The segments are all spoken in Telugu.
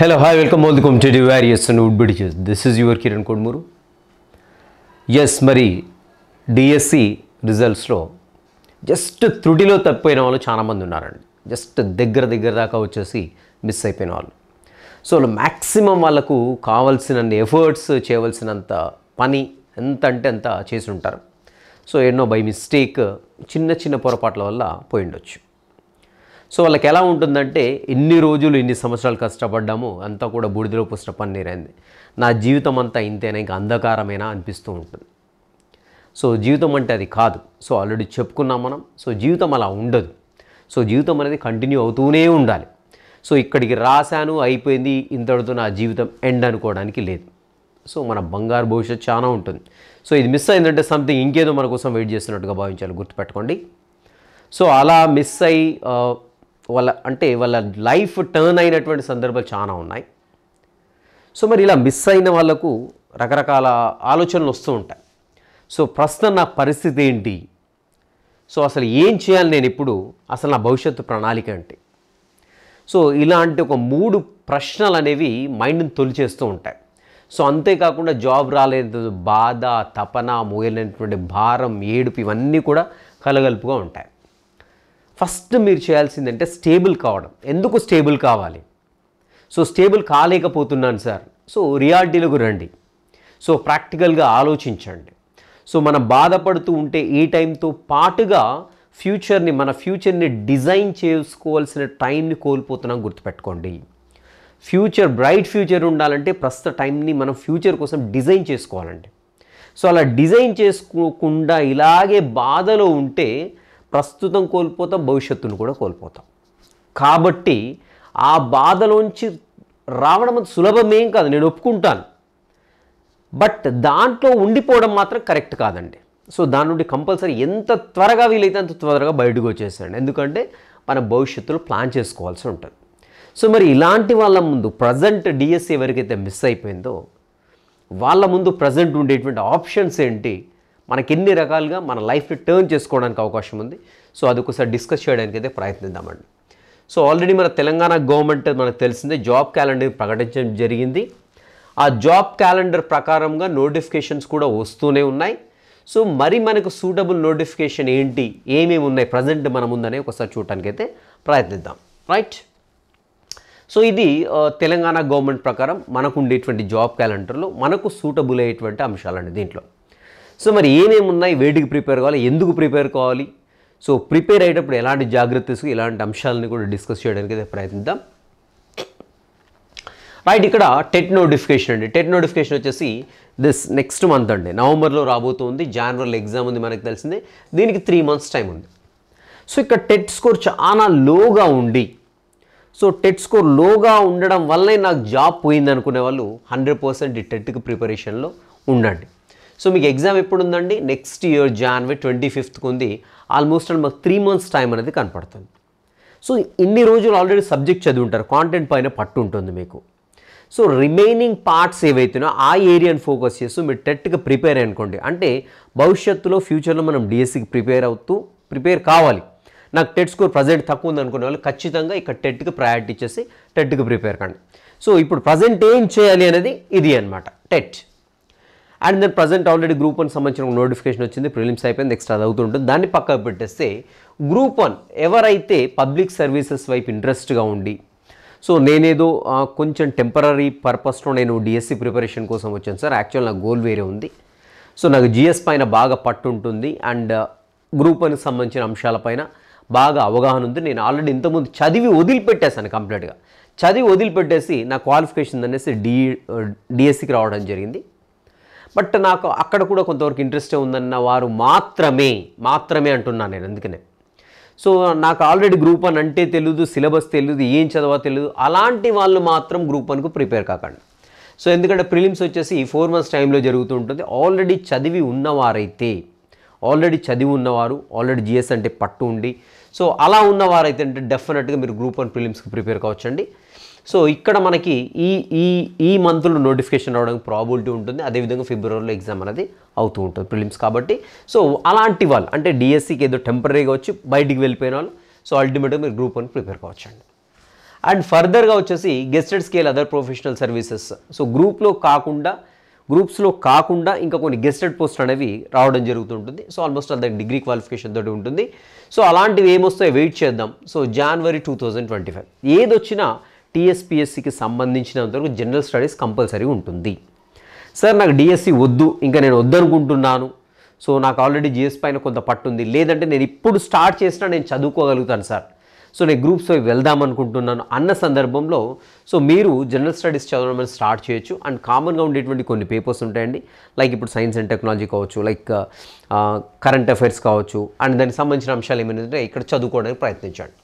Hello hi, welcome welcome to the various wood wood bridges. This is your Kiran Kodmuru ఎస్ మరి డిఎస్సి రిజల్ట్స్లో జస్ట్ త్రుటిలో తప్పిపోయిన వాళ్ళు చాలామంది ఉన్నారండి జస్ట్ దగ్గర దగ్గర దాకా వచ్చేసి మిస్ అయిపోయిన వాళ్ళు సో మ్యాక్సిమం వాళ్ళకు కావాల్సినంత ఎఫర్ట్స్ చేయవలసినంత పని ఎంత అంటే అంత చేసి ఉంటారు సో ఎన్నో బై మిస్టేక్ చిన్న చిన్న పొరపాట్ల వల్ల పోయిండొచ్చు సో వాళ్ళకి ఎలా ఉంటుందంటే ఎన్ని రోజులు ఇన్ని సంవత్సరాలు కష్టపడ్డామో అంతా కూడా బూడిదలో పుష్ట పన్నీరైంది నా జీవితం అంతా ఇంతేనా ఇంకా అంధకారమేనా అనిపిస్తూ ఉంటుంది సో జీవితం అంటే అది కాదు సో ఆల్రెడీ చెప్పుకున్నాం మనం సో జీవితం అలా ఉండదు సో జీవితం అనేది కంటిన్యూ అవుతూనే ఉండాలి సో ఇక్కడికి రాశాను అయిపోయింది ఇంతటితో నా జీవితం ఎండ్ అనుకోవడానికి లేదు సో మన బంగారు భవిష్యత్తు చాలా ఉంటుంది సో ఇది మిస్ అయిందంటే సంథింగ్ ఇంకేదో మన కోసం వెయిట్ చేస్తున్నట్టుగా భావించాలి గుర్తుపెట్టుకోండి సో అలా మిస్ అయ్యి వాళ్ళ అంటే వాళ్ళ లైఫ్ టర్న్ అయినటువంటి సందర్భాలు చాలా ఉన్నాయి సో మరి ఇలా మిస్ అయిన వాళ్ళకు రకరకాల ఆలోచనలు వస్తూ ఉంటాయి సో ప్రస్తుతం నా పరిస్థితి ఏంటి సో అసలు ఏం చేయాలి నేను ఇప్పుడు అసలు నా భవిష్యత్తు ప్రణాళిక అంటే సో ఇలాంటి ఒక మూడు ప్రశ్నలు అనేవి మైండ్ని తొలిచేస్తూ ఉంటాయి సో అంతేకాకుండా జాబ్ రాలేదు బాధ తపన మోయలేనటువంటి భారం ఏడుపు ఇవన్నీ కూడా కలగలుపుగా ఉంటాయి ఫస్ట్ మీరు చేయాల్సిందంటే స్టేబుల్ కావడం ఎందుకు స్టేబుల్ కావాలి సో స్టేబుల్ కాలేకపోతున్నాను సార్ సో రియాలిటీలకు రండి సో ప్రాక్టికల్గా ఆలోచించండి సో మనం బాధపడుతూ ఉంటే ఈ టైంతో పాటుగా ఫ్యూచర్ని మన ఫ్యూచర్ని డిజైన్ చేసుకోవాల్సిన టైంని కోల్పోతున్నాం గుర్తుపెట్టుకోండి ఫ్యూచర్ బ్రైట్ ఫ్యూచర్ ఉండాలంటే ప్రస్తుత టైంని మనం ఫ్యూచర్ కోసం డిజైన్ చేసుకోవాలండి సో అలా డిజైన్ చేసుకోకుండా ఇలాగే బాధలో ఉంటే ప్రస్తుతం కోల్పోతాం భవిష్యత్తును కూడా కోల్పోతాం కాబట్టి ఆ బాధలోంచి రావడం సులభమేం కాదు నేను ఒప్పుకుంటాను బట్ దాంట్లో ఉండిపోవడం మాత్రం కరెక్ట్ కాదండి సో దాని నుండి కంపల్సరీ ఎంత త్వరగా వీలైతే అంత త్వరగా బయటకు వచ్చేసాడు ఎందుకంటే మన భవిష్యత్తులో ప్లాన్ చేసుకోవాల్సి ఉంటుంది సో మరి ఇలాంటి వాళ్ళ ముందు ప్రజెంట్ డిఎస్సి ఎవరికైతే మిస్ అయిపోయిందో వాళ్ళ ముందు ప్రజెంట్ ఉండేటువంటి ఆప్షన్స్ ఏంటి మనకి ఎన్ని రకాలుగా మన లైఫ్ని టర్న్ చేసుకోవడానికి అవకాశం ఉంది సో అది ఒకసారి డిస్కస్ చేయడానికి అయితే ప్రయత్నిద్దామండి సో ఆల్రెడీ మన తెలంగాణ గవర్నమెంట్ మనకు తెలిసిందే జాబ్ క్యాలెండర్ ప్రకటించడం జరిగింది ఆ జాబ్ క్యాలెండర్ ప్రకారంగా నోటిఫికేషన్స్ కూడా వస్తూనే ఉన్నాయి సో మరి మనకు సూటబుల్ నోటిఫికేషన్ ఏంటి ఏమేమి ఉన్నాయి ప్రజెంట్ మనం ఉందనే ఒకసారి చూడటానికి అయితే ప్రయత్నిద్దాం రైట్ సో ఇది తెలంగాణ గవర్నమెంట్ ప్రకారం మనకు ఉండేటువంటి జాబ్ క్యాలెండర్లో మనకు సూటబుల్ అయ్యేటువంటి అంశాలండి దీంట్లో సో మరి ఏమేమి ఉన్నాయి వేటికి ప్రిపేర్ కావాలి ఎందుకు ప్రిపేర్ కావాలి సో ప్రిపేర్ అయ్యేటప్పుడు ఎలాంటి జాగ్రత్తలు ఇలాంటి అంశాలని కూడా డిస్కస్ చేయడానికి అయితే ప్రయత్నిద్దాం రైట్ ఇక్కడ టెట్ నోటిఫికేషన్ అండి టెట్ నోటిఫికేషన్ వచ్చేసి దిస్ నెక్స్ట్ మంత్ అండి నవంబర్లో రాబోతుంది జనరల్ ఎగ్జామ్ ఉంది మనకు తెలిసిందే దీనికి త్రీ మంత్స్ టైం ఉంది సో ఇక్కడ టెట్ స్కోర్ చాలా లోగా ఉండి సో టెట్ స్కోర్ లోగా ఉండడం వల్లే నాకు జాబ్ పోయింది అనుకునే వాళ్ళు హండ్రెడ్ పర్సెంట్ ఈ టెట్కి ప్రిపరేషన్లో ఉండండి సో మీకు ఎగ్జామ్ ఎప్పుడు ఉందండి నెక్స్ట్ ఇయర్ జాన్వరి ట్వంటీ ఫిఫ్త్కి ఉంది ఆల్మోస్ట్ అండ్ మాకు త్రీ మంత్స్ టైం అనేది కనపడుతుంది సో ఇన్ని రోజులు ఆల్రెడీ సబ్జెక్ట్ చదివింటారు కాంటెంట్ పైన పట్టు ఉంటుంది మీకు సో రిమైనింగ్ పార్ట్స్ ఏవైతేనో ఆ ఏరియాని ఫోకస్ చేస్తూ మీరు టెట్గా ప్రిపేర్ అనుకోండి అంటే భవిష్యత్తులో ఫ్యూచర్లో మనం డిఎస్సికి e ప్రిపేర్ అవుతూ ప్రిపేర్ కావాలి నాకు టెట్ స్కోర్ ప్రజెంట్ తక్కువ ఉంది అనుకునే వాళ్ళు ఖచ్చితంగా ఇక్కడ టెట్కి ప్రయారిటీ ఇచ్చేసి టెట్కి ప్రిపేర్ కండి సో ఇప్పుడు ప్రజెంట్ ఏం చేయాలి అనేది ఇది అనమాట TET and then present already group one సంబంధించిన ఒక నోటిఫికేషన్ వచ్చింది ప్రిలిమ్స్ అయిపోయింది నెక్స్ట్ అది ఉంటుంది దాన్ని పక్కకు పెట్టేస్తే గ్రూప్ వన్ ఎవరైతే పబ్లిక్ సర్వీసెస్ వైపు ఇంట్రెస్ట్గా ఉండి సో నేనేదో కొంచెం టెంపరీ పర్పస్లో నేను డిఎస్సి ప్రిపరేషన్ e కోసం వచ్చాను సార్ యాక్చువల్ నా గోల్ వేరే ఉంది సో నాకు జిఎస్ పైన బాగా పట్టు ఉంటుంది అండ్ గ్రూప్ వన్కి సంబంధించిన అంశాలపైన బాగా అవగాహన ఉంది నేను ఆల్రెడీ ఇంతకుముందు చదివి వదిలిపెట్టేశాను కంప్లీట్గా చదివి వదిలిపెట్టేసి నా క్వాలిఫికేషన్ అనేసి డి డిఎస్సికి e రావడం జరిగింది బట్ నాకు అక్కడ కూడా కొంతవరకు ఇంట్రెస్టే ఉందన్న వారు మాత్రమే మాత్రమే అంటున్నాను నేను అందుకనే సో నాకు ఆల్రెడీ గ్రూప్ వన్ అంటే తెలియదు సిలబస్ తెలియదు ఏం చదవా తెలియదు అలాంటి వాళ్ళు మాత్రం గ్రూప్ వన్కు ప్రిపేర్ కాకండి సో ఎందుకంటే ప్రిలిమ్స్ వచ్చేసి ఈ ఫోర్ మంత్స్ టైంలో జరుగుతూ ఉంటుంది ఆల్రెడీ చదివి ఉన్నవారైతే ఆల్రెడీ చదివి ఉన్నవారు ఆల్రెడీ జిఎస్ అంటే పట్టు ఉండి సో అలా ఉన్నవారైతే అంటే డెఫినెట్గా మీరు గ్రూప్ వన్ ప్రిలిమ్స్కి ప్రిపేర్ కావచ్చండి సో ఇక్కడ మనకి ఈ ఈ ఈ మంత్లో నోటిఫికేషన్ రావడానికి ప్రాబిలిటీ ఉంటుంది అదేవిధంగా ఫిబ్రవరిలో ఎగ్జామ్ అనేది అవుతూ ఉంటుంది ప్రిలిమ్స్ కాబట్టి సో అలాంటి వాళ్ళు అంటే డిఎస్సికి ఏదో టెంపరీగా వచ్చి బయటికి వెళ్ళిపోయిన వాళ్ళు సో అల్టిమేట్గా మీరు గ్రూప్ వన్ ప్రిపేర్ కావచ్చండి అండ్ ఫర్దర్గా వచ్చేసి gazetted scale other professional services so గ్రూప్లో కాకుండా గ్రూప్స్లో కాకుండా ఇంకా కొన్ని గెస్టెడ్ పోస్ట్ అనేవి రావడం జరుగుతుంటుంది సో ఆల్మోస్ట్ అది డిగ్రీ క్వాలిఫికేషన్ తోటి ఉంటుంది సో అలాంటివి ఏమొస్తాయో వెయిట్ చేద్దాం సో జనవరి టూ థౌజండ్ ట్వంటీ ఫైవ్ ఏది వచ్చినా టీఎస్పిఎస్సికి సంబంధించినంతవరకు జనరల్ స్టడీస్ కంపల్సరీ ఉంటుంది సార్ నాకు డిఎస్సి వద్దు ఇంకా నేను వద్దనుకుంటున్నాను సో నాకు ఆల్రెడీ జిఎస్ పైన కొంత పట్టుంది లేదంటే నేను ఇప్పుడు స్టార్ట్ చేసినా నేను చదువుకోగలుగుతాను సార్ సో నేను గ్రూప్స్ వెళ్దాం అనుకుంటున్నాను అన్న సందర్భంలో సో మీరు జనరల్ స్టడీస్ చదవడం స్టార్ట్ చేయొచ్చు అండ్ కామన్గా ఉండేటువంటి కొన్ని పేపర్స్ ఉంటాయండి లైక్ ఇప్పుడు సైన్స్ అండ్ టెక్నాలజీ కావచ్చు లైక్ కరెంట్ అఫైర్స్ కావచ్చు అండ్ దానికి సంబంధించిన అంశాలు ఏమైనా ఇక్కడ చదువుకోవడానికి ప్రయత్నించండి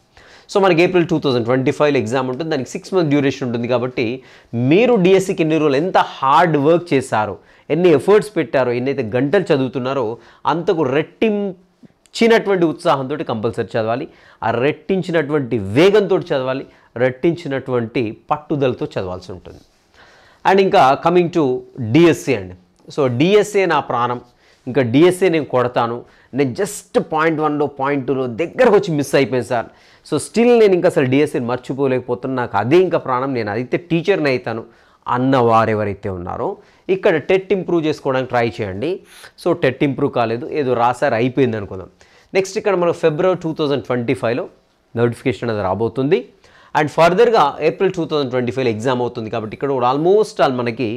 సో మనకి ఏప్రిల్ టూ థౌజండ్ ట్వంటీ ఫైవ్లో ఎగ్జామ్ ఉంటుంది దానికి సిక్స్ మంత్ డ్యూరేషన్ ఉంటుంది కాబట్టి మీరు డిఎస్సికి e ఎన్ని రోజులు ఎంత హార్డ్ వర్క్ చేశారో ఎన్ని ఎఫర్ట్స్ పెట్టారో ఎన్నైతే గంటలు చదువుతున్నారో అంతకు రెట్టింపు రెట్టించినటువంటి ఉత్సాహంతో కంపల్సరీ చదవాలి ఆ రెట్టించినటువంటి వేగంతో చదవాలి రెట్టించినటువంటి పట్టుదలతో చదవాల్సి ఉంటుంది అండ్ ఇంకా కమింగ్ టు డిఎస్సీ అండి సో డిఎస్ఏ నా ప్రాణం ఇంకా డిఎస్ఏ నేను కొడతాను నేను జస్ట్ పాయింట్ వన్లో పాయింట్ టూలో దగ్గరకు వచ్చి మిస్ అయిపోయింది సార్ సో స్టిల్ నేను ఇంకా అసలు డిఎస్ఏని మర్చిపోలేకపోతున్నాను నాకు అదే ఇంకా ప్రాణం నేను అదైతే టీచర్ని అవుతాను అన్నవారు ఎవరైతే ఉన్నారో ఇక్కడ టెట్ ఇంప్రూవ్ చేసుకోవడానికి ట్రై చేయండి సో టెట్ ఇంప్రూవ్ కాలేదు ఏదో రాసారు అయిపోయింది అనుకుందాం నెక్స్ట్ ఇక్కడ మనకు ఫిబ్రవరి టూ థౌజండ్ ట్వంటీ ఫైవ్లో నోటిఫికేషన్ అనేది రాబోతుంది అండ్ ఫర్దర్గా ఏప్రిల్ టూ థౌజండ్ ట్వంటీ ఫైవ్లో ఎగ్జామ్ అవుతుంది కాబట్టి ఇక్కడ కూడా ఆల్మోస్ట్ ఆల్ మనకి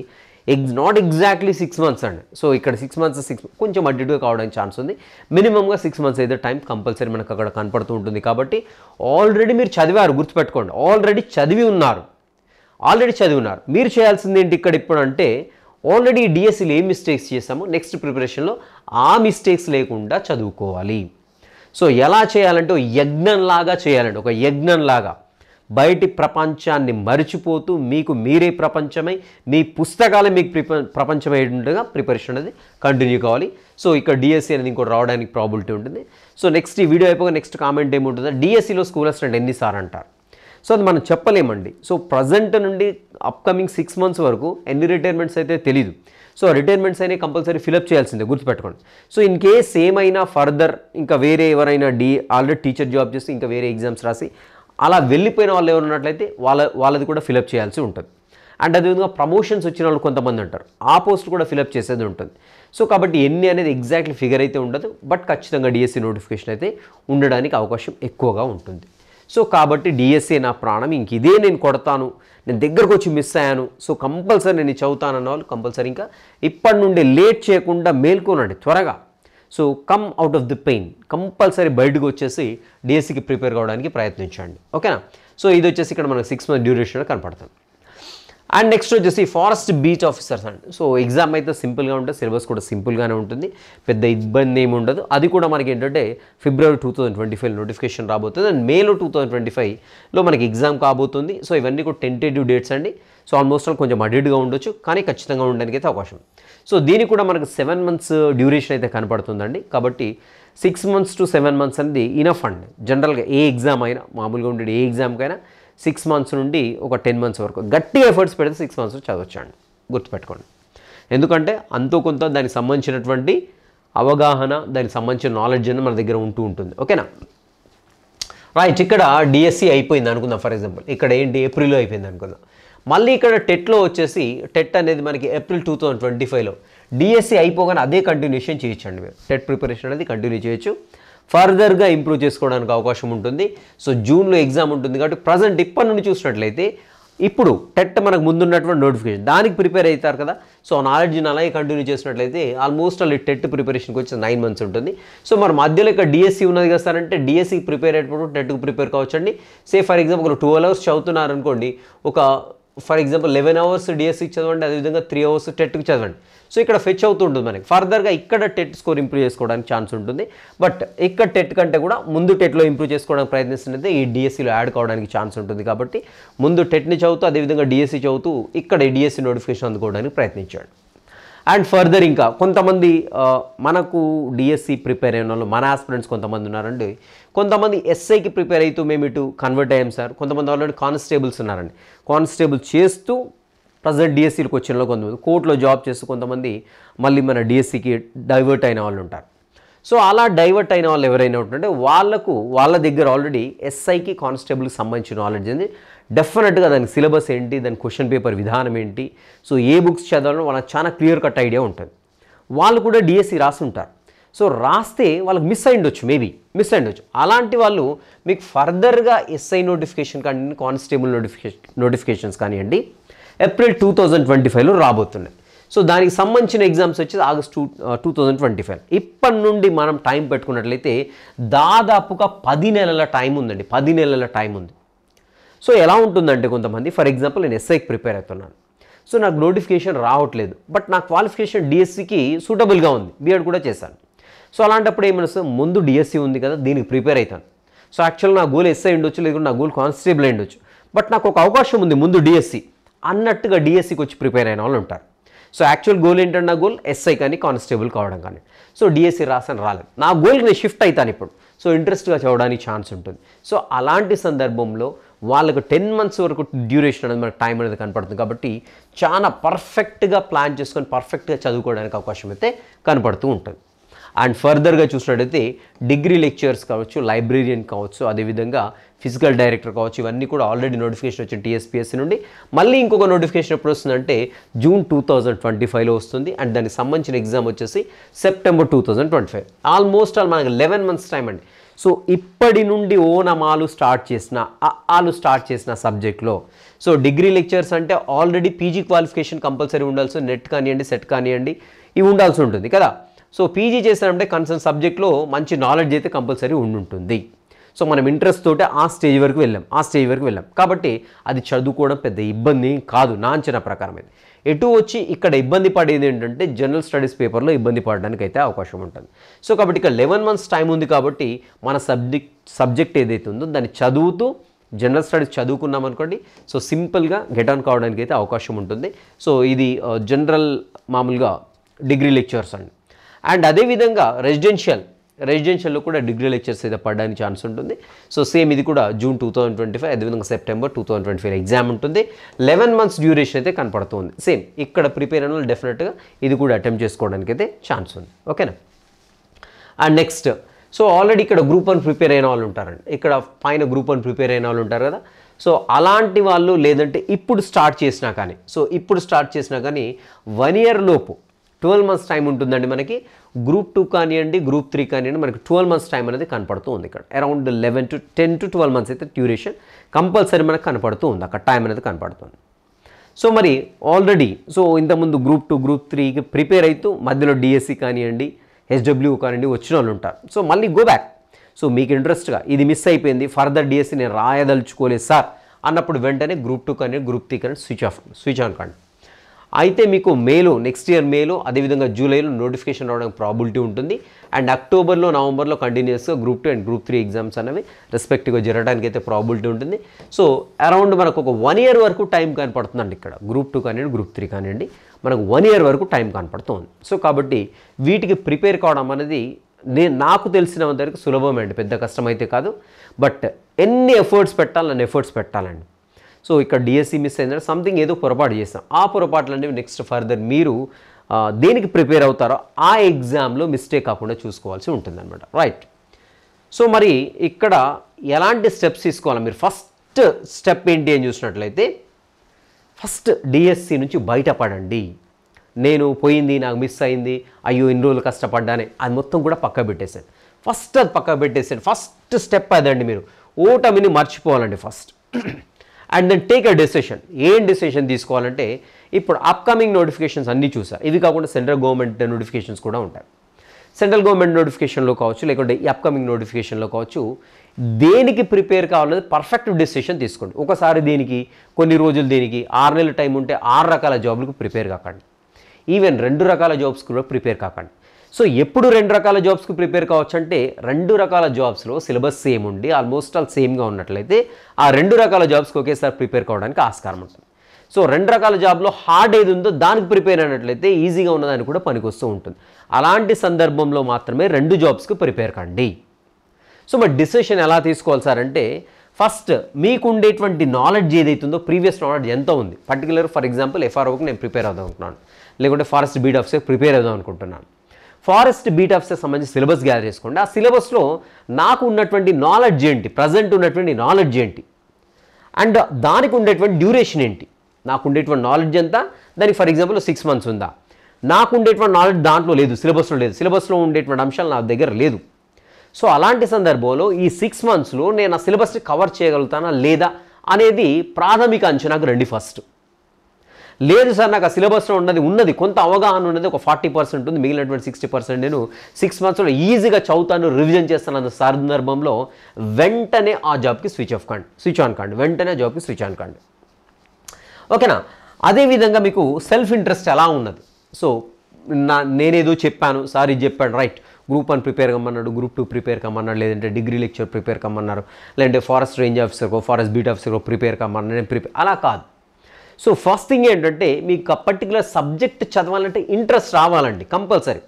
ఎగ్ నాట్ ఎగ్జాక్ట్లీ సిక్స్ మంత్స్ అండి సో ఇక్కడ సిక్స్ మంత్స్ సిక్స్ కొంచెం అడ్డుగా కావడానికి ఛాన్స్ ఉంది మినిమంగా సిక్స్ మంత్స్ అయితే టైం కంపల్సరీ మనకు అక్కడ కనపడుతూ ఉంటుంది కాబట్టి ఆల్రెడీ మీరు చదివారు గుర్తుపెట్టుకోండి ఆల్రెడీ చదివి ఉన్నారు ఆల్రెడీ చదివినారు మీరు చేయాల్సింది ఏంటి ఇక్కడ ఇప్పుడు అంటే ఆల్రెడీ డిఎస్సిలో ఏం మిస్టేక్స్ చేసామో నెక్స్ట్ ప్రిపరేషన్లో ఆ మిస్టేక్స్ లేకుండా చదువుకోవాలి సో ఎలా చేయాలంటే యజ్ఞంలాగా చేయాలండి ఒక యజ్ఞంలాగా బయటి ప్రపంచాన్ని మరిచిపోతూ మీకు మీరే ప్రపంచమై మీ పుస్తకాలు మీకు ప్రిప ప్రపంచమైండగా ప్రిపరేషన్ అనేది కంటిన్యూ కావాలి సో ఇక్కడ డిఎస్సి అనేది ఇంకోటి రావడానికి ప్రాబిలిటీ ఉంటుంది సో నెక్స్ట్ ఈ వీడియో అయిపోయి నెక్స్ట్ కామెంట్ ఏముంటుందో డిఎస్సిలో స్కూల్ అసిస్టెంట్ ఎన్నిసార్లు అంటారు సో అది మనం చెప్పలేమండి సో ప్రజెంట్ నుండి అప్కమింగ్ సిక్స్ మంత్స్ వరకు ఎన్ని రిటైర్మెంట్స్ అయితే తెలీదు సో రిటైర్మెంట్స్ అయినా కంపల్సరీ ఫిలప్ చేయాల్సిందే గుర్తుపెట్టుకోండి సో ఇన్ కేస్ ఏమైనా ఫర్దర్ ఇంకా వేరే ఎవరైనా డి ఆల్రెడీ టీచర్ జాబ్ చేసి ఇంకా వేరే ఎగ్జామ్స్ రాసి అలా వెళ్ళిపోయిన వాళ్ళు ఎవరు ఉన్నట్లయితే వాళ్ళ వాళ్ళది కూడా ఫిలప్ చేయాల్సి ఉంటుంది అండ్ అదేవిధంగా ప్రమోషన్స్ వచ్చిన వాళ్ళు కొంతమంది ఉంటారు ఆ పోస్ట్ కూడా ఫిలప్ చేసేది ఉంటుంది సో కాబట్టి ఎన్ని అనేది ఎగ్జాక్ట్లీ ఫిగర్ అయితే ఉండదు బట్ ఖచ్చితంగా డిఎస్సి నోటిఫికేషన్ e అయితే ఉండడానికి అవకాశం ఎక్కువగా ఉంటుంది సో కాబట్టి డిఎస్ఏ నా ప్రాణం ఇంక ఇదే నేను కొడతాను నేను దగ్గరకు వచ్చి మిస్ అయ్యాను సో కంపల్సరీ నేను చదువుతానన్న వాళ్ళు కంపల్సరీ ఇంకా ఇప్పటి నుండి లేట్ చేయకుండా మేల్కొనండి త్వరగా so come out of the pain compulsory బయటకు వచ్చేసి డిఎస్సికి ప్రిపేర్ కావడానికి ప్రయత్నించండి ఓకేనా సో ఇది వచ్చేసి ఇక్కడ మనకు సిక్స్ మంత్ డ్యూరేషన్ కనపడుతుంది అండ్ నెక్స్ట్ వచ్చేసి ఫారెస్ట్ బీచ్ ఆఫీసర్స్ అండి సో ఎగ్జామ్ అయితే సింపుల్గా ఉంటుంది సిలబస్ కూడా సింపుల్గానే ఉంటుంది పెద్ద ఇబ్బంది ఏమి ఉండదు అది కూడా మనకి ఏంటంటే ఫిబ్రవరి two thousand twenty five notification రాబోతుంది అండ్ మేలో టూ థౌజండ్ ట్వంటీ ఫైవ్లో మనకి ఎగ్జామ్ కాబోతుంది సో ఇవన్నీ కూడా టెంటేటివ్ డేట్స్ అండి సో ఆల్మోస్ట్ ఆల్ కొంచెం అడిడ్గా ఉండొచ్చు కానీ ఖచ్చితంగా ఉండడానికి అయితే అవకాశం సో దీనికి కూడా మనకు సెవెన్ మంత్స్ డ్యూరేషన్ అయితే కనపడుతుందండి కాబట్టి six months to seven months అనేది ఇనఫ్ అండి జనరల్గా ఏ ఎగ్జామ్ అయినా మామూలుగా ఉండే ఏ ఎగ్జామ్కైనా సిక్స్ మంత్స్ నుండి ఒక టెన్ మంత్స్ వరకు గట్టిగా ఎఫర్ట్స్ పెడితే సిక్స్ మంత్స్ చదవచ్చండి గుర్తుపెట్టుకోండి ఎందుకంటే అంతో కొంత దానికి సంబంధించినటువంటి అవగాహన దానికి సంబంధించిన నాలెడ్జ్ అని మన దగ్గర ఉంటూ ఉంటుంది ఓకేనా రైట్ ఇక్కడ డిఎస్సి e అయిపోయింది అనుకుందాం ఫర్ ఎగ్జాంపుల్ ఇక్కడ ఏంటి ఏప్రిల్లో అయిపోయింది అనుకుందాం మళ్ళీ ఇక్కడ టెట్లో వచ్చేసి టెట్ అనేది మనకి ఏప్రిల్ టూ థౌజండ్ ట్వంటీ ఫైవ్లో డిఎస్సి అయిపోగానే అదే కంటిన్యూషన్ చేయొచ్చండి మీరు టెట్ ప్రిపరేషన్ అనేది కంటిన్యూ చేయొచ్చు ఫర్దర్గా ఇంప్రూవ్ చేసుకోవడానికి అవకాశం ఉంటుంది సో జూన్లో ఎగ్జామ్ ఉంటుంది కాబట్టి ప్రజెంట్ ఇప్పటి నుండి చూసినట్లయితే ఇప్పుడు టెట్ మనకు ముందున్నటువంటి నోటిఫికేషన్ దానికి ప్రిపేర్ అవుతారు కదా సో నాలెడ్జ్ని అలాగే కంటిన్యూ చేసినట్లయితే ఆల్మోస్ట్ అల్లి టెట్ ప్రిపరేషన్కి వచ్చి నైన్ మంత్స్ ఉంటుంది సో మరి మధ్యలో ఇక్కడ డిఎస్సి ఉన్నది కదా సార్ అంటే డిఎస్సికి ప్రిపేర్ అయ్యేటప్పుడు టెట్కి ప్రిపేర్ కావచ్చండి సే ఫర్ ఎగ్జాంపుల్ ఒక ట్వెల్వ్ అవర్స్ చదువుతున్నారనుకోండి ఒక ఫర్ ఎగ్జాంపుల్ లెవెన్ అవర్స్ డిఎస్సికి చదవండి అదేవిధంగా త్రీ అవర్స్ టెట్కి చదవండి సో ఇక్కడ ఫెచ్ అవుతుంటుంది మనకి ఫర్దర్గా ఇక్కడ టెట్ స్కోర్ ఇంప్రూవ్ చేసుకోవడానికి ఛాన్స్ ఉంటుంది బట్ ఇక్కడ టెట్ కంటే కూడా ముందు టెట్లో ఇంప్రూవ్ చేసుకోవడానికి ప్రయత్నిస్తున్నది ఈ డిఎస్సిలో యాడ్ కావడానికి ఛాన్స్ ఉంటుంది కాబట్టి ముందు టెట్ని చదువుతూ అదేవిధంగా డిఎస్సి చదువుతూ ఇక్కడ డిఎస్సి నోటిఫికేషన్ అందుకోవడానికి ప్రయత్నించాడు అండ్ ఫర్దర్ ఇంకా కొంతమంది మనకు డిఎస్సి ప్రిపేర్ అయిన వాళ్ళు మన ఆస్పిరెంట్స్ కొంతమంది ఉన్నారండి కొంతమంది ఎస్ఐకి ప్రిపేర్ అవుతూ మేము ఇటు కన్వర్ట్ అయ్యాం సార్ కొంతమంది ఆల్రెడీ కానిస్టేబుల్స్ ఉన్నారండి కానిస్టేబుల్ చేస్తూ ప్రజెంట్ డిఎస్సీలకు వచ్చిన కొంతమంది కోర్టులో జాబ్ చేస్తూ కొంతమంది మళ్ళీ మన డిఎస్సికి డైవర్ట్ అయిన వాళ్ళు ఉంటారు సో అలా డైవర్ట్ అయిన వాళ్ళు ఎవరైనా ఉంటుంటే వాళ్ళకు వాళ్ళ దగ్గర ఆల్రెడీ ఎస్ఐకి కానిస్టేబుల్కి సంబంధించిన నాలెడ్జ్ ఉంది డెఫినెట్గా దాని సిలబస్ ఏంటి దాని క్వశ్చన్ పేపర్ విధానం ఏంటి సో ఏ బుక్స్ చదవాలో వాళ్ళకి చాలా క్లియర్ కట్ ఐడియా ఉంటుంది వాళ్ళు కూడా డిఎస్సి రాసి ఉంటారు సో రాస్తే వాళ్ళకి మిస్ అయిండొచ్చు మేబీ మిస్ అయిండొచ్చు అలాంటి వాళ్ళు మీకు ఫర్దర్గా ఎస్ఐ నోటిఫికేషన్ కానీ కానిస్టేబుల్ నోటిఫికేషన్ నోటిఫికేషన్స్ కానివ్వండి ఏప్రిల్ టూ థౌజండ్ ట్వంటీ ఫైవ్లో రాబోతున్నాయి సో దానికి సంబంధించిన ఎగ్జామ్స్ వచ్చేసి August two two thousand twenty five ఇప్పటి నుండి మనం టైం పెట్టుకున్నట్లయితే దాదాపుగా పది నెలల టైం ఉందండి పది నెలల టైం ఉంది సో ఎలా ఉంటుందంటే కొంతమంది ఫర్ ఎగ్జాంపుల్ నేను ఎస్ఐకి ప్రిపేర్ అవుతున్నాను సో నాకు నోటిఫికేషన్ రావట్లేదు బట్ నా క్వాలిఫికేషన్ డిఎస్సికి సూటబుల్గా ఉంది బీఎడ్ కూడా చేశాను సో అలాంటప్పుడు ఏమైనా ముందు డిఎస్సి ఉంది కదా దీనికి ప్రిపేర్ అవుతాను సో యాక్చువల్ నా గోల్ ఎస్ఐ ఉండొచ్చు లేదు నా గోల్ కానిస్టేబుల్ ఉండొచ్చు బట్ నాకు ఒక అవకాశం ఉంది ముందు డిఎస్సి అన్నట్టుగా డిఎస్సికి e వచ్చి ప్రిపేర్ అయిన వాళ్ళు ఉంటారు సో యాక్చువల్ గోల్ ఏంటంటే నా గోల్ ఎస్ఐ కానీ కానిస్టేబుల్ కావడం కానీ సో డిఎస్సి e రాసాను రాలేదు నా గోల్కి నేను షిఫ్ట్ అవుతాను ఇప్పుడు సో ఇంట్రెస్ట్గా చదవడానికి ఛాన్స్ ఉంటుంది సో అలాంటి సందర్భంలో వాళ్ళకు టెన్ మంత్స్ వరకు డ్యూరేషన్ అనేది మనకు టైం అనేది కనపడుతుంది కాబట్టి చాలా పర్ఫెక్ట్గా ప్లాన్ చేసుకొని పర్ఫెక్ట్గా చదువుకోవడానికి అవకాశం అయితే కనపడుతూ ఉంటుంది అండ్ ఫర్దర్గా చూసినట్టయితే డిగ్రీ లెక్చర్స్ కావచ్చు లైబ్రేరియన్ కావచ్చు అదేవిధంగా ఫిజికల్ డైరెక్టర్ కావచ్చు ఇవన్నీ కూడా ఆల్రెడీ నోటిఫికేషన్ వచ్చింది టీఎస్పీఎస్సి నుండి మళ్ళీ ఇంకొక నోటిఫికేషన్ ఎప్పుడు వస్తుందంటే జూన్ టూ థౌజండ్ ట్వంటీ ఫైవ్లో వస్తుంది అండ్ దానికి సంబంధించిన ఎగ్జామ్ వచ్చేసి September two thousand twenty five almost all మనకి లెవెన్ మంత్స్ టైం అండి సో ఇప్పటి నుండి ఓనమాలు స్టార్ట్ చేసిన ఆలు స్టార్ట్ చేసిన సబ్జెక్ట్లో సో డిగ్రీ లెక్చర్స్ అంటే ఆల్రెడీ పీజీ క్వాలిఫికేషన్ కంపల్సరీ ఉండాల్సి నెట్ కానివ్వండి సెట్ కానివ్వండి ఇవి ఉండాల్సి ఉంటుంది కదా సో పీజీ చేశారంటే కన్సర్న్ సబ్జెక్ట్లో మంచి నాలెడ్జ్ అయితే కంపల్సరీ ఉండుంటుంది సో మనం ఇంట్రెస్ట్ తోటి ఆ స్టేజ్ వరకు వెళ్ళాం ఆ స్టేజ్ వరకు వెళ్ళాం కాబట్టి అది చదువుకోవడం పెద్ద ఇబ్బంది కాదు నా అంచనా ప్రకారం అయితే ఎటు వచ్చి ఇక్కడ ఇబ్బంది పడేది ఏంటంటే జనరల్ స్టడీస్ పేపర్లో ఇబ్బంది పడడానికి అయితే అవకాశం ఉంటుంది సో కాబట్టి ఇక్కడ లెవెన్ మంత్స్ టైం ఉంది కాబట్టి మన సబ్జెక్ట్ సబ్జెక్ట్ ఏదైతే ఉందో దాన్ని చదువుతూ జనరల్ స్టడీస్ చదువుకున్నాం అనుకోండి సో సింపుల్గా గెట్ ఆన్ కావడానికి అయితే అవకాశం ఉంటుంది సో ఇది జనరల్ మామూలుగా డిగ్రీ లెక్చర్స్ అండి అండ్ అదేవిధంగా రెసిడెన్షియల్ రెసిడెన్షియల్లో కూడా డిగ్రీ లెక్చర్స్ అయితే పడడానికి ఛాన్స్ ఉంటుంది సో సేమ్ ఇది కూడా June two thousand twenty five అదేవిధంగా September two thousand twenty five exam ఉంటుంది లెవెన్ మంత్స్ డ్యూరేషన్ అయితే కనపడుతుంది సేమ్ ఇక్కడ ప్రిపేర్ అయిన వాళ్ళు డెఫినెట్గా ఇది కూడా అటెంప్ట్ చేసుకోవడానికి అయితే ఛాన్స్ ఉంది ఓకేనా అండ్ నెక్స్ట్ సో ఆల్రెడీ ఇక్కడ గ్రూప్ వన్ ప్రిపేర్ అయిన వాళ్ళు ఉంటారండి ఇక్కడ పైన గ్రూప్ వన్ ప్రిపేర్ అయిన వాళ్ళు ఉంటారు కదా సో అలాంటి వాళ్ళు లేదంటే ఇప్పుడు స్టార్ట్ చేసినా కానీ సో ఇప్పుడు స్టార్ట్ చేసినా కానీ వన్ ఇయర్ లోపు ట్వెల్వ్ మంత్స్ టైం ఉంటుందండి మనకి గ్రూప్ టూ కానివ్వండి గ్రూప్ త్రీ కానివ్వండి మనకి ట్వెల్వ్ మంత్స్ టైం అనేది కనపడుతూ ఉంది ఇక్కడ around eleven to ten to twelve months అయితే డ్యూరేషన్ కంపల్సరీ మనకు కనపడుతూ ఉంది అక్కడ టైం అనేది కనపడుతుంది సో మరి ఆల్రెడీ సో ఇంతకుముందు గ్రూప్ టూ గ్రూప్ త్రీకి ప్రిపేర్ అవుతూ మధ్యలో డిఎస్సీ e కానివ్వండి హెచ్డబ్ల్యూ కానివ్వండి వచ్చిన వాళ్ళు ఉంటారు సో మళ్ళీ గో బ్యాక్ సో మీకు ఇంట్రెస్ట్గా ఇది మిస్ అయిపోయింది ఫర్దర్ డిఎస్సి e నేను రాయదలుచుకోలేదు సార్ అన్నప్పుడు వెంటనే గ్రూప్ టూ కానీ గ్రూప్ త్రీ కానీ స్విచ్ ఆఫ్ స్విచ్ ఆన్ కానీ అయితే మీకు మేలో నెక్స్ట్ ఇయర్ మేలో అదేవిధంగా జూలైలో నోటిఫికేషన్ రావడానికి ప్రాబిలిటీ ఉంటుంది అండ్ అక్టోబర్లో నవంబర్లో కంటిన్యూస్గా group two and group three exams అనేవి రెస్పెక్ట్గా జరగడానికి అయితే ప్రాబిలిటీ ఉంటుంది సో అరౌండ్ మనకు ఒక వన్ ఇయర్ వరకు టైం కనపడుతుందండి ఇక్కడ గ్రూప్ టూ కానివ్వండి గ్రూప్ త్రీ కానివ్వండి మనకు వన్ ఇయర్ వరకు టైం కనపడుతుంది సో కాబట్టి వీటికి ప్రిపేర్ కావడం అనేది నేను నాకు తెలిసినంతవరకు అండి పెద్ద కష్టమైతే కాదు బట్ ఎన్ని ఎఫర్ట్స్ పెట్టాలి నన్ను ఎఫర్ట్స్ పెట్టాలండి సో ఇక్కడ డిఎస్సి మిస్ అయిందంటే సంథింగ్ ఏదో పొరపాటు చేస్తాం ఆ పొరపాట్లు అనేవి నెక్స్ట్ ఫర్దర్ మీరు దేనికి ప్రిపేర్ అవుతారో ఆ ఎగ్జామ్లో మిస్టేక్ కాకుండా చూసుకోవాల్సి ఉంటుంది అనమాట రైట్ సో మరి ఇక్కడ ఎలాంటి స్టెప్స్ తీసుకోవాలి మీరు ఫస్ట్ స్టెప్ ఏంటి అని చూసినట్లయితే ఫస్ట్ డిఎస్సి e నుంచి బయటపడండి నేను పోయింది నాకు మిస్ అయింది అయ్యో ఇన్ని రోజులు కష్టపడ్డానే అది మొత్తం కూడా పక్క పెట్టేశాను ఫస్ట్ అది పక్క పెట్టేసాను ఫస్ట్ స్టెప్ అదండి మీరు ఓటమిని మర్చిపోవాలండి first and then take a decision ఏం డెసిషన్ తీసుకోవాలంటే ఇప్పుడు అప్కమింగ్ నోటిఫికేషన్స్ అన్నీ చూసారు ఇవి కాకుండా సెంట్రల్ గవర్నమెంట్ నోటిఫికేషన్స్ కూడా ఉంటాయి సెంట్రల్ గవర్నమెంట్ నోటిఫికేషన్లో కావచ్చు లేకుంటే ఈ అప్కమింగ్ నోటిఫికేషన్లో కావచ్చు దేనికి ప్రిపేర్ కావాలనేది పర్ఫెక్ట్ డెసిషన్ తీసుకోండి ఒకసారి దీనికి కొన్ని రోజులు దీనికి ఆరు నెలల టైం ఉంటే ఆరు రకాల జాబ్లకు ప్రిపేర్ కాకండి ఈవెన్ రెండు రకాల జాబ్స్కి కూడా ప్రిపేర్ కాకండి సో ఎప్పుడు రెండు రకాల జాబ్స్కి ప్రిపేర్ కావచ్చు అంటే రెండు రకాల జాబ్స్లో సిలబస్ సేమ్ ఉండి ఆల్మోస్ట్ ఆల్ సేమ్గా ఉన్నట్లయితే ఆ రెండు రకాల జాబ్స్కి ఒకేసారి ప్రిపేర్ కావడానికి ఆస్కారం ఉంటుంది సో రెండు రకాల జాబ్లో హార్డ్ ఏది ఉందో దానికి ప్రిపేర్ అయినట్లయితే ఈజీగా ఉన్నదాన్ని కూడా పనికొస్తూ ఉంటుంది అలాంటి సందర్భంలో మాత్రమే రెండు జాబ్స్కి ప్రిపేర్ కండి సో మరి డిసిషన్ ఎలా తీసుకోవాలి సార్ అంటే ఫస్ట్ మీకు ఉండేటువంటి నాలెడ్జ్ ఏదైతుందో ప్రీవియస్ నాలెడ్జ్ ఎంత ఉంది పర్టికులర్ ఫర్ ఎగ్జాంపుల్ ఎఫ్ఆర్ఓకి నేను ప్రిపేర్ అవుదాం అనుకుంటున్నాను లేకుంటే ఫారెస్ట్ బీడ్ ఆఫీసర్ ప్రిపేర్ అవుదాం అనుకుంటున్నాను ఫారెస్ట్ బీటాఫ్స్కి సంబంధించి సిలబస్ గ్యాదర్ చేసుకోండి ఆ సిలబస్లో నాకు ఉన్నటువంటి నాలెడ్జ్ ఏంటి ప్రజెంట్ ఉన్నటువంటి నాలెడ్జ్ ఏంటి అండ్ దానికి ఉండేటువంటి డ్యూరేషన్ ఏంటి నాకు ఉండేటువంటి నాలెడ్జ్ ఎంత దానికి ఫర్ ఎగ్జాంపుల్ సిక్స్ మంత్స్ ఉందా నాకు ఉండేటువంటి నాలెడ్జ్ దాంట్లో లేదు సిలబస్లో లేదు సిలబస్లో ఉండేటువంటి అంశాలు నా దగ్గర లేదు సో అలాంటి సందర్భంలో ఈ సిక్స్ మంత్స్లో నేను ఆ సిలబస్ని కవర్ చేయగలుగుతానా లేదా అనేది ప్రాథమిక అంచనాకు రండి ఫస్ట్ లేదు సార్ నాకు ఆ సిలబస్లో ఉన్నది ఉన్నది కొంత అవగాహన ఉన్నది ఒక ఫార్టీ పర్సెంట్ ఉంది మిగిలినటువంటి సిక్స్టీ పర్సెంట్ నేను సిక్స్ మంత్స్లో ఈజీగా చదువుతాను రివిజన్ చేస్తాను అన్న సందర్భంలో వెంటనే ఆ జాబ్కి స్విచ్ ఆఫ్ కాండి స్విచ్ ఆన్ కాండి వెంటనే ఆ జాబ్కి స్విచ్ ఆన్ కాండి ఓకేనా అదేవిధంగా మీకు సెల్ఫ్ ఇంట్రెస్ట్ ఎలా ఉన్నది సో నా నేనేదో చెప్పాను సార్ ఇది చెప్పాను రైట్ గ్రూప్ వన్ ప్రిపేర్ కమ్మన్నాడు గ్రూప్ టూ ప్రిపేర్ కమ్మన్నాడు లేదంటే డిగ్రీ లెక్చర్ ప్రిపేర్ కమ్మన్నారు లేదంటే ఫారెస్ట్ రేంజ్ ఆఫీసర్కో ఫారెస్ట్ బీట్ ఆఫీసర్కో ప్రిపేర్ కమ్మన్నాడు నేను ప్రిపేర్ అలా కాదు సో ఫస్ట్ థింగ్ ఏంటంటే మీకు ఆ పర్టికులర్ సబ్జెక్ట్ చదవాలంటే ఇంట్రెస్ట్ రావాలండి కంపల్సరీ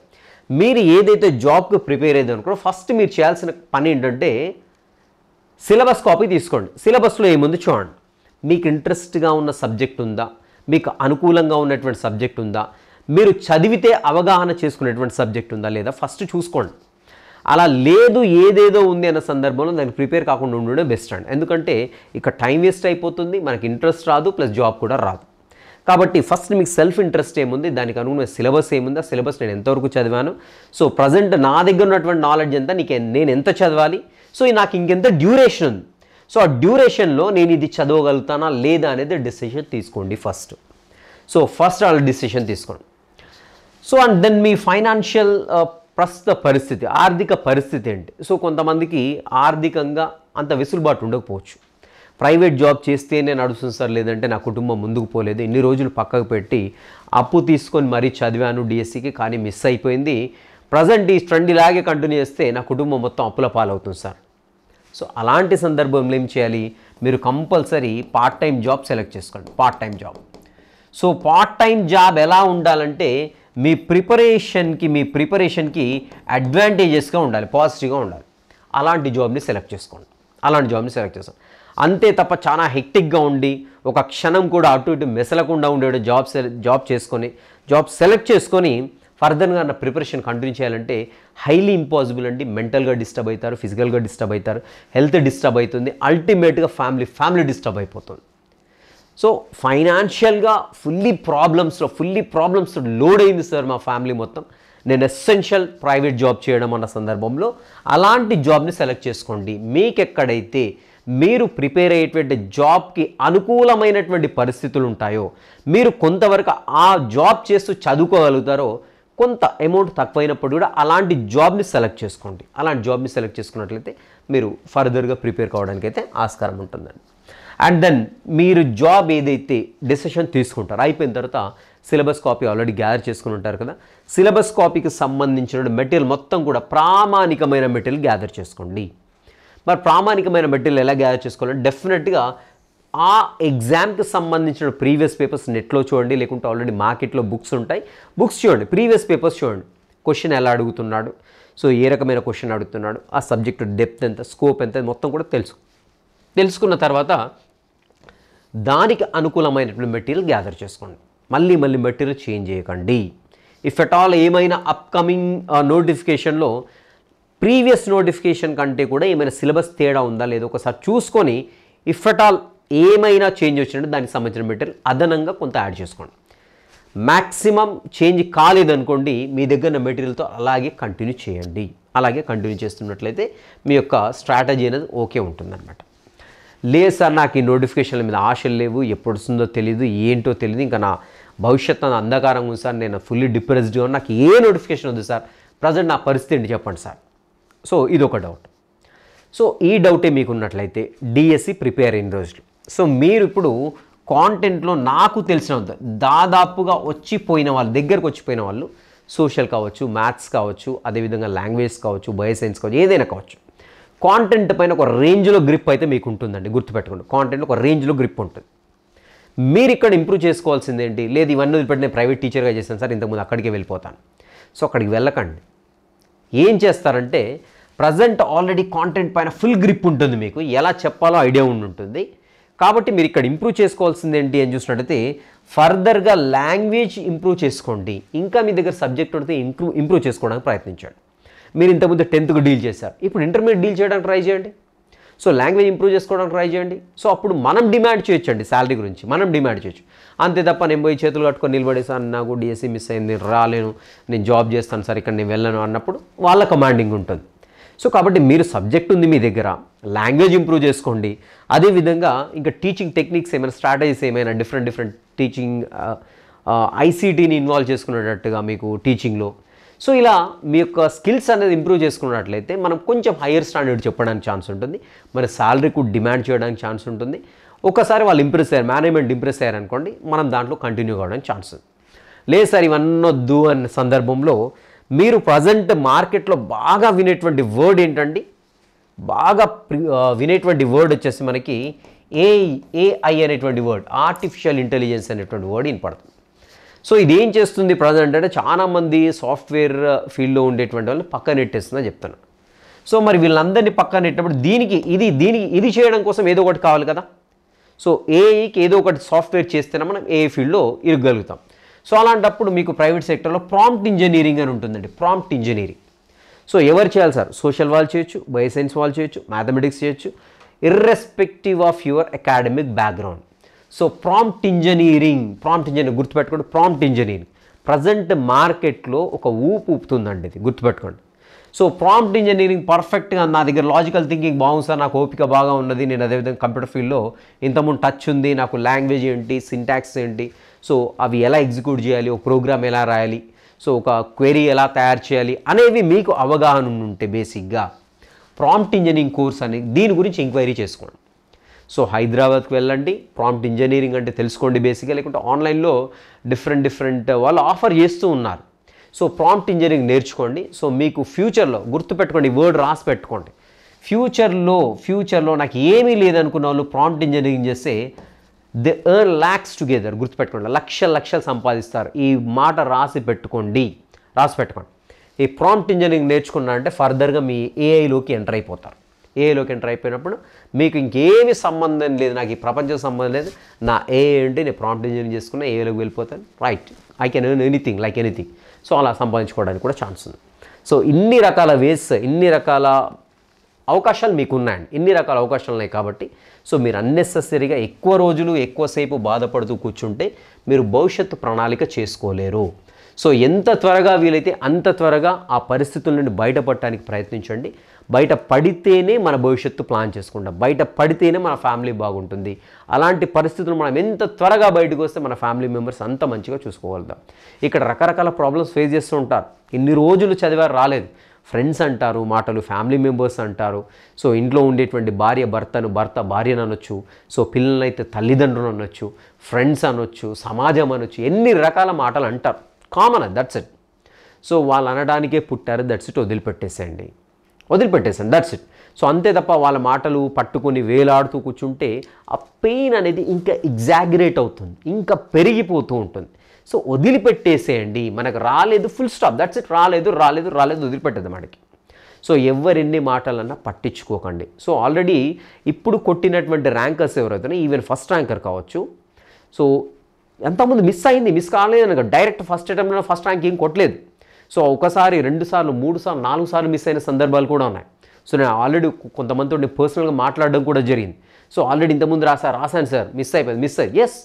మీరు ఏదైతే జాబ్కి ప్రిపేర్ అయ్యేది ఫస్ట్ మీరు చేయాల్సిన పని ఏంటంటే సిలబస్ కాపీ తీసుకోండి సిలబస్లో ఏముంది చూడండి మీకు ఇంట్రెస్ట్గా ఉన్న సబ్జెక్ట్ ఉందా మీకు అనుకూలంగా ఉన్నటువంటి సబ్జెక్ట్ ఉందా మీరు చదివితే అవగాహన చేసుకునేటువంటి సబ్జెక్ట్ ఉందా లేదా ఫస్ట్ చూసుకోండి అలా లేదు ఏదేదో ఉంది అన్న సందర్భంలో దానికి ప్రిపేర్ కాకుండా ఉండడం బెస్ట్ అండ్ ఎందుకంటే ఇక టైం వేస్ట్ అయిపోతుంది మనకి ఇంట్రెస్ట్ రాదు ప్లస్ జాబ్ కూడా రాదు కాబట్టి ఫస్ట్ మీకు సెల్ఫ్ ఇంట్రెస్ట్ ఏముంది దానికి అనుగుణ సిలబస్ ఏముంది ఆ సిలబస్ నేను ఎంతవరకు చదివాను సో ప్రజెంట్ నా దగ్గర ఉన్నటువంటి నాలెడ్జ్ అంతా నీకు నేను ఎంత చదవాలి సో నాకు ఇంకెంత డ్యూరేషన్ ఉంది సో ఆ డ్యూరేషన్లో నేను ఇది చదవగలుగుతానా లేదా అనేది డిసిషన్ తీసుకోండి ఫస్ట్ సో ఫస్ట్ వాళ్ళ డిసిషన్ తీసుకోండి సో అండ్ దెన్ మీ ఫైనాన్షియల్ ప్రస్తుత పరిస్థితి ఆర్థిక పరిస్థితి ఏంటి సో కొంతమందికి ఆర్థికంగా అంత వెసులుబాటు ఉండకపోవచ్చు ప్రైవేట్ జాబ్ చేస్తేనే నడుస్తుంది సార్ లేదంటే నా కుటుంబం ముందుకు పోలేదు ఇన్ని రోజులు పక్కకు పెట్టి అప్పు తీసుకొని మరీ చదివాను డిఎస్సికి కానీ మిస్ అయిపోయింది ప్రజెంట్ ఈ ట్రెండ్ ఇలాగే కంటిన్యూ చేస్తే నా కుటుంబం మొత్తం అప్పుల పాలవుతుంది సార్ సో అలాంటి సందర్భంలో ఏం చేయాలి మీరు compulsory part time job select చేసుకోండి part time job so part time job ఎలా ఉండాలంటే మీ ప్రిపరేషన్కి మీ ప్రిపరేషన్కి అడ్వాంటేజెస్గా ఉండాలి పాజిటివ్గా ఉండాలి అలాంటి జాబ్ని సెలెక్ట్ చేసుకోండి అలాంటి జాబ్ని సెలెక్ట్ చేసుకోండి అంతే తప్ప చాలా హెక్టిక్గా ఉండి ఒక క్షణం కూడా అటు ఇటు మెసలకుండా ఉండే జాబ్ జాబ్ చేసుకొని జాబ్ సెలెక్ట్ చేసుకొని ఫర్దర్గా నా ప్రిపరేషన్ కంటిన్యూ చేయాలంటే హైలీ ఇంపాసిబుల్ అండి మెంటల్గా డిస్టర్బ్ అవుతారు ఫిజికల్గా డిస్టర్బ్ అవుతారు హెల్త్ డిస్టర్బ్ అవుతుంది అల్టిమేట్గా ఫ్యామిలీ ఫ్యామిలీ డిస్టర్బ్ అయిపోతుంది సో ఫైనాన్షియల్గా ఫుల్లీ ప్రాబ్లమ్స్లో ఫుల్లీ ప్రాబ్లమ్స్లో లోడ్ అయింది సార్ మా ఫ్యామిలీ మొత్తం నేను ఎస్సెన్షియల్ ప్రైవేట్ జాబ్ చేయడం అన్న సందర్భంలో అలాంటి జాబ్ని సెలెక్ట్ చేసుకోండి మీకు ఎక్కడైతే మీరు ప్రిపేర్ అయ్యేటువంటి జాబ్కి అనుకూలమైనటువంటి పరిస్థితులు ఉంటాయో మీరు కొంతవరకు ఆ జాబ్ చేస్తూ చదువుకోగలుగుతారో కొంత అమౌంట్ తక్కువైనప్పుడు కూడా అలాంటి జాబ్ని సెలెక్ట్ చేసుకోండి అలాంటి జాబ్ని సెలెక్ట్ చేసుకున్నట్లయితే మీరు ఫర్దర్గా ప్రిపేర్ కావడానికి అయితే ఆస్కారం ఉంటుందండి అండ్ దెన్ మీరు జాబ్ ఏదైతే డిసిషన్ తీసుకుంటారో అయిపోయిన తర్వాత సిలబస్ కాపీ ఆల్రెడీ గ్యాదర్ చేసుకుని ఉంటారు కదా సిలబస్ కాపీకి సంబంధించిన మెటీరియల్ మొత్తం కూడా ప్రామాణికమైన మెటీరియల్ గ్యాదర్ చేసుకోండి మరి ప్రామాణికమైన మెటీరియల్ ఎలా గ్యాదర్ చేసుకోవాలంటే డెఫినెట్గా ఆ ఎగ్జామ్కి సంబంధించిన ప్రీవియస్ పేపర్స్ నెట్లో చూడండి లేకుంటే ఆల్రెడీ మార్కెట్లో బుక్స్ ఉంటాయి బుక్స్ చూడండి ప్రీవియస్ పేపర్స్ చూడండి క్వశ్చన్ ఎలా అడుగుతున్నాడు సో ఏ రకమైన క్వశ్చన్ అడుగుతున్నాడు ఆ సబ్జెక్ట్ డెప్త్ ఎంత స్కోప్ ఎంత మొత్తం కూడా తెలుసు తెలుసుకున్న తర్వాత దానికి అనుకూలమైనటువంటి మెటీరియల్ గ్యాదర్ చేసుకోండి మళ్ళీ మళ్ళీ మెటీరియల్ చేంజ్ చేయకండి ఇఫ్ ఎట్ ఆల్ ఏమైనా అప్కమింగ్ నోటిఫికేషన్లో ప్రీవియస్ నోటిఫికేషన్ కంటే కూడా ఏమైనా సిలబస్ తేడా ఉందా లేదో ఒకసారి చూసుకొని ఇఫ్ ఎట్ ఆల్ ఏమైనా చేంజ్ వచ్చినట్టు దానికి సంబంధించిన మెటీరియల్ అదనంగా కొంత యాడ్ చేసుకోండి మ్యాక్సిమం చేంజ్ కాలేదనుకోండి మీ దగ్గర మెటీరియల్తో అలాగే కంటిన్యూ చేయండి అలాగే కంటిన్యూ చేస్తున్నట్లయితే మీ యొక్క స్ట్రాటజీ అనేది ఓకే ఉంటుందన్నమాట లేదు సార్ నాకు ఈ నోటిఫికేషన్ల మీద ఆశలు లేవు ఎప్పుడు వస్తుందో తెలియదు ఏంటో తెలియదు ఇంకా నా భవిష్యత్తు నా అంధకారంగా ఉంది సార్ నేను ఫుల్లీ డిప్రెస్డ్ అని నాకు ఏ నోటిఫికేషన్ ఉంది సార్ ప్రజెంట్ నా పరిస్థితి ఏంటి చెప్పండి సార్ సో ఇది ఒక డౌట్ సో ఈ డౌటే మీకు ఉన్నట్లయితే డిఎస్సి e ప్రిపేర్ అయిన రోజులు సో మీరు ఇప్పుడు కాంటెంట్లో నాకు తెలిసినంత దాదాపుగా వచ్చిపోయిన వాళ్ళ దగ్గరకు వచ్చిపోయిన వాళ్ళు సోషల్ కావచ్చు మ్యాథ్స్ కావచ్చు అదేవిధంగా లాంగ్వేజ్ కావచ్చు బయో సైన్స్ కావచ్చు ఏదైనా కావచ్చు కాంటెంట్ పైన ఒక రేంజ్లో గ్రిప్ అయితే మీకు ఉంటుందండి గుర్తుపెట్టుకోండి కాంటెంట్ ఒక రేంజ్లో గ్రిప్ ఉంటుంది మీరు ఇక్కడ ఇంప్రూవ్ చేసుకోవాల్సింది ఏంటి లేదు ఇవన్నీ వదిలిపెట్టి నేను ప్రైవేట్ టీచర్గా చేశాను సార్ ఇంతకుముందు అక్కడికే వెళ్ళిపోతాను సో అక్కడికి వెళ్ళకండి ఏం చేస్తారంటే ప్రజెంట్ ఆల్రెడీ కాంటెంట్ పైన ఫుల్ గ్రిప్ ఉంటుంది మీకు ఎలా చెప్పాలో ఐడియా ఉంటుంది కాబట్టి మీరు ఇక్కడ ఇంప్రూవ్ చేసుకోవాల్సింది ఏంటి అని చూసినట్టయితే ఫర్దర్గా లాంగ్వేజ్ ఇంప్రూవ్ చేసుకోండి ఇంకా మీ దగ్గర సబ్జెక్ట్ ఉంటే ఇంప్రూవ్ ఇంప్రూవ్ చేసుకోవడానికి ప్రయత్నించండి మీరు ఇంతకుముందు టెన్త్కు డీల్ చేశారు ఇప్పుడు ఇంటర్మీడియట్ డీల్ చేయడానికి ట్రై చేయండి సో లాంగ్వేజ్ ఇంప్రూవ్ చేసుకోవడానికి ట్రై చేయండి సో అప్పుడు మనం డిమాండ్ చేయొచ్చండి శాలరీ గురించి మనం డిమాండ్ చేయొచ్చు అంతే తప్ప నేను పోయి చేతులు కట్టుకొని నిలబడేసాను నాకు డిఎస్సీ మిస్ అయింది నేను రాలేను నేను జాబ్ చేస్తాను సార్ ఇక్కడ నేను వెళ్ళను అన్నప్పుడు వాళ్ళ కమాండింగ్ ఉంటుంది సో కాబట్టి మీరు సబ్జెక్ట్ ఉంది మీ దగ్గర లాంగ్వేజ్ ఇంప్రూవ్ చేసుకోండి అదేవిధంగా ఇంకా టీచింగ్ టెక్నిక్స్ ఏమైనా స్ట్రాటజీస్ ఏమైనా డిఫరెంట్ డిఫరెంట్ టీచింగ్ ఐసీటీని ఇన్వాల్వ్ చేసుకునేటట్టుగా మీకు టీచింగ్లో సో ఇలా మీ యొక్క స్కిల్స్ అనేది ఇంప్రూవ్ చేసుకున్నట్లయితే మనం కొంచెం హయ్యర్ స్టాండర్డ్ చెప్పడానికి ఛాన్స్ ఉంటుంది మరి శాలరీ కూడా డిమాండ్ చేయడానికి ఛాన్స్ ఉంటుంది ఒకసారి వాళ్ళు ఇంప్రెస్ అయ్యారు మేనేజ్మెంట్ ఇంప్రెస్ అయ్యారనుకోండి మనం దాంట్లో కంటిన్యూ కావడానికి ఛాన్స్ ఉంది లేదు సార్ ఇవన్నొద్దు అనే సందర్భంలో మీరు ప్రజెంట్ మార్కెట్లో బాగా వినేటువంటి వర్డ్ ఏంటండి బాగా వినేటువంటి వర్డ్ వచ్చేసి మనకి ఏ ఏఐ అనేటువంటి వర్డ్ ఆర్టిఫిషియల్ ఇంటెలిజెన్స్ అనేటువంటి వర్డ్ వినపడుతుంది సో ఇది ఏం చేస్తుంది ప్రజెంట్ అంటే చాలామంది సాఫ్ట్వేర్ ఫీల్డ్లో ఉండేటువంటి వాళ్ళు పక్కన నెట్టేస్తుందని చెప్తాను సో మరి వీళ్ళందరినీ పక్కన నెట్టినప్పుడు దీనికి ఇది దీనికి ఇది చేయడం కోసం ఏదో ఒకటి కావాలి కదా సో ఏఐకి ఏదో ఒకటి సాఫ్ట్వేర్ చేస్తేనే మనం ఏఐ ఫీల్డ్లో ఇరగలుగుతాం సో అలాంటప్పుడు మీకు ప్రైవేట్ సెక్టర్లో ప్రాంప్ట్ ఇంజనీరింగ్ అని ఉంటుందండి ప్రాంప్ట్ ఇంజనీరింగ్ సో ఎవరు చేయాలి సార్ సోషల్ వాళ్ళు చేయొచ్చు బయోసైన్స్ వాళ్ళు చేయొచ్చు మ్యాథమెటిక్స్ చేయొచ్చు irrespective of your academic background so prompt engineering prompt engineering గుర్తుపెట్టుకోండి ప్రాంప్ట్ ఇంజనీరింగ్ ప్రజెంట్ మార్కెట్లో ఒక ఊపు ఊపుతుందండి ఇది గుర్తుపెట్టుకోండి సో ప్రాంప్ట్ ఇంజనీరింగ్ పర్ఫెక్ట్గా నా దగ్గర లాజికల్ థింకింగ్ బాగుంది సార్ నాకు ఓపిక బాగా ఉన్నది నేను అదేవిధంగా కంప్యూటర్ ఫీల్డ్లో ఇంతకుముందు టచ్ ఉంది నాకు లాంగ్వేజ్ ఏంటి సింటాక్స్ ఏంటి సో అవి ఎలా ఎగ్జిక్యూట్ చేయాలి ఒక ప్రోగ్రామ్ ఎలా రాయాలి సో ఒక క్వెరీ ఎలా తయారు చేయాలి అనేవి మీకు అవగాహన ఉంటే బేసిక్గా ప్రాంప్ట్ ఇంజనీరింగ్ కోర్స్ అనేది దీని గురించి ఎంక్వైరీ చేసుకోండి సో హైదరాబాద్కి వెళ్ళండి ప్రాంప్ట్ ఇంజనీరింగ్ అంటే తెలుసుకోండి బేసిక్గా లేకుంటే ఆన్లైన్లో డిఫరెంట్ డిఫరెంట్ వాళ్ళు ఆఫర్ చేస్తూ ఉన్నారు సో ప్రాంప్ట్ ఇంజనీరింగ్ నేర్చుకోండి సో మీకు ఫ్యూచర్లో గుర్తుపెట్టుకోండి వర్డ్ రాసి పెట్టుకోండి ఫ్యూచర్లో ఫ్యూచర్లో నాకు ఏమీ లేదనుకున్న వాళ్ళు ప్రాంప్ట్ ఇంజనీరింగ్ చేస్తే దే ఎర్న్ ల్యాక్స్ టుగెదర్ గుర్తుపెట్టుకోండి లక్ష లక్షలు సంపాదిస్తారు ఈ మాట రాసి పెట్టుకోండి రాసి పెట్టుకోండి ఈ ప్రాంప్ట్ ఇంజనీరింగ్ నేర్చుకున్నారంటే ఫర్దర్గా మీ ఏఐలోకి ఎంటర్ అయిపోతారు ఏలోకి ఎంటర్ అయిపోయినప్పుడు మీకు ఇంకేమి సంబంధం లేదు నాకు ఈ ప్రపంచం సంబంధం లేదు నా ఏ అంటే నేను ప్రాంప్ట్ ఇంజనీరింగ్ చేసుకున్న ఏలోకి వెళ్ళిపోతాను right I can earn anything like anything so అలా సంపాదించుకోవడానికి కూడా ఛాన్స్ ఉంది సో ఇన్ని రకాల వేస్ ఇన్ని రకాల అవకాశాలు మీకు ఉన్నాయండి ఇన్ని రకాల అవకాశాలు ఉన్నాయి కాబట్టి సో మీరు అన్నెసెసరీగా ఎక్కువ రోజులు ఎక్కువసేపు బాధపడుతూ కూర్చుంటే మీరు భవిష్యత్తు ప్రణాళిక చేసుకోలేరు సో ఎంత త్వరగా వీలైతే అంత త్వరగా ఆ పరిస్థితుల నుండి బయటపడటానికి ప్రయత్నించండి బయట పడితేనే మన భవిష్యత్తు ప్లాన్ చేసుకుంటాం బయట పడితేనే మన ఫ్యామిలీ బాగుంటుంది అలాంటి పరిస్థితులు మనం ఎంత త్వరగా బయటకు వస్తే మన ఫ్యామిలీ మెంబర్స్ అంత మంచిగా చూసుకోగలుగుతాం ఇక్కడ రకరకాల ప్రాబ్లమ్స్ ఫేస్ చేస్తూ ఉంటారు ఇన్ని రోజులు చదివారు రాలేదు ఫ్రెండ్స్ అంటారు మాటలు ఫ్యామిలీ మెంబర్స్ అంటారు సో ఇంట్లో ఉండేటువంటి భార్య భర్తను భర్త భార్యను అనొచ్చు సో పిల్లలైతే తల్లిదండ్రులు అనొచ్చు ఫ్రెండ్స్ అనొచ్చు సమాజం అనొచ్చు ఎన్ని రకాల మాటలు అంటారు కామన్ దట్స్ ఇట్ సో వాళ్ళు అనడానికే పుట్టారు దట్స్ ఇట్ వదిలిపెట్టేసేయండి వదిలిపెట్టేశాను దట్స్ ఇట్ సో అంతే తప్ప వాళ్ళ మాటలు పట్టుకొని వేలాడుతూ కూర్చుంటే ఆ పెయిన్ అనేది ఇంకా ఎగ్జాగరేట్ అవుతుంది ఇంకా పెరిగిపోతూ ఉంటుంది సో వదిలిపెట్టేసేయండి మనకు రాలేదు ఫుల్ స్టాప్ దట్స్ ఇట్ రాలేదు రాలేదు రాలేదు వదిలిపెట్టదు మనకి సో ఎవరెన్ని మాటలన్నా పట్టించుకోకండి సో ఆల్రెడీ ఇప్పుడు కొట్టినటువంటి ర్యాంకర్స్ ఎవరైతే ఈవెన్ ఫస్ట్ ర్యాంకర్ కావచ్చు సో ఎంతమంది మిస్ అయింది మిస్ కాలేదు డైరెక్ట్ ఫస్ట్ అటెంప్ట్లో ఫస్ట్ ర్యాంక్ ఏం కొట్టలేదు సో ఒకసారి రెండు సార్లు మూడు సార్లు నాలుగు సార్లు మిస్ అయిన సందర్భాలు కూడా ఉన్నాయి సో నేను ఆల్రెడీ కొంతమందితో నేను పర్సనల్గా మాట్లాడడం కూడా జరిగింది సో ఆల్రెడీ ఇంతకుముందు రాశారు రాశాను సార్ మిస్ అయిపోయింది మిస్ అయ్యి ఎస్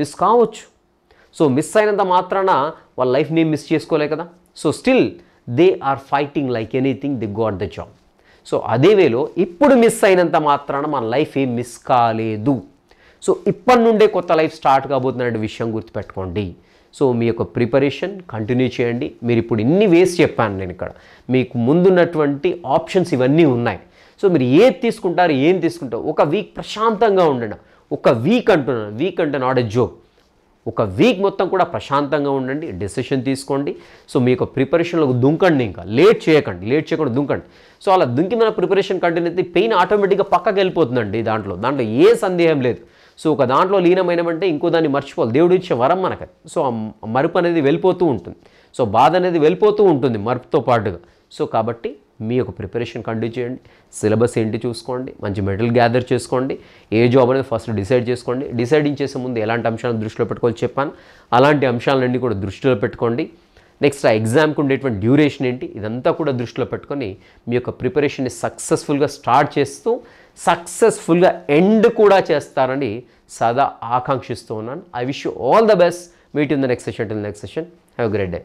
మిస్ కావచ్చు సో మిస్ అయినంత మాత్రాన వాళ్ళ లైఫ్ మేము మిస్ చేసుకోలే కదా so still they are fighting like anything the got the job so అదే వేలో ఇప్పుడు మిస్ అయినంత మాత్రాన మన లైఫ్ ఏం మిస్ కాలేదు సో ఇప్పటి నుండే కొత్త లైఫ్ స్టార్ట్ కాబోతున్న విషయం గుర్తుపెట్టుకోండి సో మీ యొక్క ప్రిపరేషన్ కంటిన్యూ చేయండి మీరు ఇప్పుడు ఇన్ని వేస్ చెప్పాను నేను ఇక్కడ మీకు ముందున్నటువంటి ఆప్షన్స్ ఇవన్నీ ఉన్నాయి సో మీరు ఏది తీసుకుంటారు ఏం తీసుకుంటారు ఒక వీక్ ప్రశాంతంగా ఉండండి ఒక వీక్ అంటున్నాను వీక్ అంటే నాట్ ఎ జోక్ ఒక వీక్ మొత్తం కూడా ప్రశాంతంగా ఉండండి డెసిషన్ తీసుకోండి సో మీ యొక్క ప్రిపరేషన్లోకి దుంకండి ఇంకా లేట్ చేయకండి లేట్ చేయకుండా దుంకండి సో అలా దుంకి మన ప్రిపరేషన్ కంటిన్యూ అయితే పెయిన్ ఆటోమేటిక్గా పక్కకి వెళ్ళిపోతుందండి దాంట్లో దాంట్లో ఏ సందేహం లేదు సో ఒక దాంట్లో లీనమైనమంటే ఇంకో దాన్ని మర్చిపోవాలి దేవుడు ఇచ్చే వరం మనకు సో ఆ మరుపు అనేది వెళ్ళిపోతూ ఉంటుంది సో బాధ అనేది వెళ్ళిపోతూ ఉంటుంది మరుపుతో పాటుగా సో కాబట్టి మీ యొక్క ప్రిపరేషన్ కంటిన్యూ చేయండి సిలబస్ ఏంటి చూసుకోండి మంచి మెటల్ గ్యాదర్ చేసుకోండి ఏ జాబ్ అనేది ఫస్ట్ డిసైడ్ చేసుకోండి డిసైడింగ్ చేసే ముందు ఎలాంటి అంశాలను దృష్టిలో పెట్టుకోవాలి చెప్పాను అలాంటి అంశాలన్నీ కూడా దృష్టిలో పెట్టుకోండి నెక్స్ట్ ఆ ఎగ్జామ్కి ఉండేటువంటి డ్యూరేషన్ ఏంటి ఇదంతా కూడా దృష్టిలో పెట్టుకొని మీ యొక్క ప్రిపరేషన్ని సక్సెస్ఫుల్గా స్టార్ట్ చేస్తూ సక్సెస్ఫుల్గా ఎండ్ కూడా చేస్తారని సదా ఆకాంక్షిస్తూ ఉన్నాను I wish you all the best meet in the next session till next session have great day